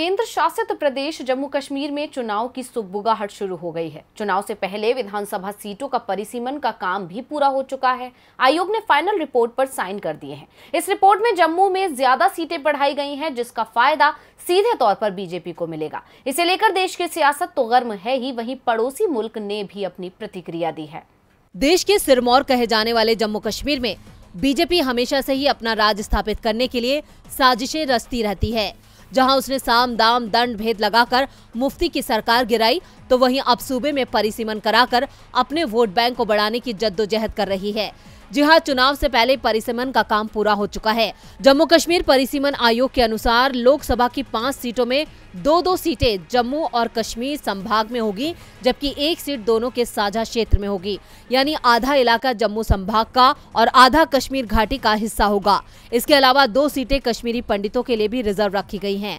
केंद्र शासित प्रदेश जम्मू कश्मीर में चुनाव की सुबुगाहट शुरू हो गई है चुनाव से पहले विधानसभा सीटों का परिसीमन का काम भी पूरा हो चुका है आयोग ने फाइनल रिपोर्ट पर साइन कर दिए हैं इस रिपोर्ट में जम्मू में ज्यादा सीटें बढ़ाई गई हैं जिसका फायदा सीधे तौर पर बीजेपी को मिलेगा इसे लेकर देश की सियासत तो गर्म है ही वही पड़ोसी मुल्क ने भी अपनी प्रतिक्रिया दी है देश के सिरमौर कहे जाने वाले जम्मू कश्मीर में बीजेपी हमेशा से ही अपना राज स्थापित करने के लिए साजिशें रचती रहती है जहां उसने साम दाम दंड भेद लगाकर मुफ्ती की सरकार गिराई तो वहीं अब सूबे में परिसीमन कराकर अपने वोट बैंक को बढ़ाने की जद्दोजहद कर रही है जी हाँ चुनाव से पहले परिसीमन का काम पूरा हो चुका है जम्मू कश्मीर परिसीमन आयोग के अनुसार लोकसभा की पांच सीटों में दो दो सीटें जम्मू और कश्मीर संभाग में होगी जबकि एक सीट दोनों के साझा क्षेत्र में होगी यानी आधा इलाका जम्मू संभाग का और आधा कश्मीर घाटी का हिस्सा होगा इसके अलावा दो सीटें कश्मीरी पंडितों के लिए भी रिजर्व रखी गई है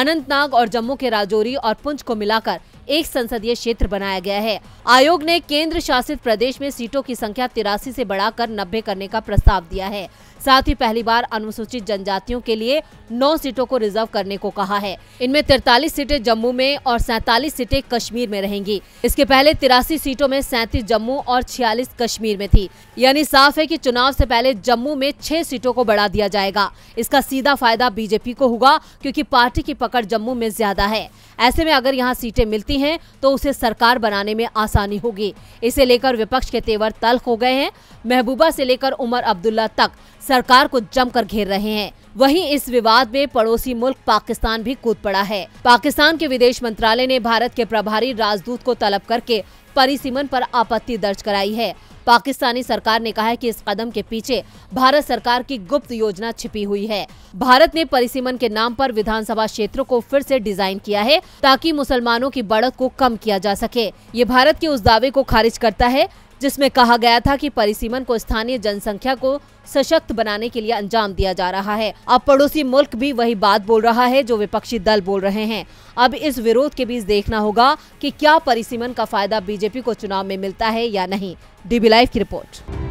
अनंतनाग और जम्मू के राजौरी और पुंछ को मिलाकर एक संसदीय क्षेत्र बनाया गया है आयोग ने केंद्र शासित प्रदेश में सीटों की संख्या तिरासी से बढ़ाकर नब्बे करने का प्रस्ताव दिया है साथ ही पहली बार अनुसूचित जनजातियों के लिए नौ सीटों को रिजर्व करने को कहा है इनमें तिरतालीस सीटें जम्मू में और सैतालीस सीटें कश्मीर में रहेंगी इसके पहले तिरासी सीटों में सैंतीस जम्मू और छियालीस कश्मीर में थी यानी साफ है कि चुनाव से पहले जम्मू में छह सीटों को बढ़ा दिया जाएगा इसका सीधा फायदा बीजेपी को होगा क्यूँकी पार्टी की पकड़ जम्मू में ज्यादा है ऐसे में अगर यहाँ सीटें मिलती सकती हैं तो उसे सरकार बनाने में आसानी होगी इसे लेकर विपक्ष के तेवर तल्ख हो गए हैं महबूबा से लेकर उमर अब्दुल्ला तक सरकार को जमकर घेर रहे हैं वहीं इस विवाद में पड़ोसी मुल्क पाकिस्तान भी कूद पड़ा है पाकिस्तान के विदेश मंत्रालय ने भारत के प्रभारी राजदूत को तलब करके परिसीमन पर आपत्ति दर्ज कराई है पाकिस्तानी सरकार ने कहा है कि इस कदम के पीछे भारत सरकार की गुप्त योजना छिपी हुई है भारत ने परिसीमन के नाम पर विधानसभा क्षेत्रों को फिर से डिजाइन किया है ताकि मुसलमानों की बढ़त को कम किया जा सके ये भारत के उस दावे को खारिज करता है जिसमें कहा गया था कि परिसीमन को स्थानीय जनसंख्या को सशक्त बनाने के लिए अंजाम दिया जा रहा है अब पड़ोसी मुल्क भी वही बात बोल रहा है जो विपक्षी दल बोल रहे हैं अब इस विरोध के बीच देखना होगा कि क्या परिसीमन का फायदा बीजेपी को चुनाव में मिलता है या नहीं डीबी लाइव की रिपोर्ट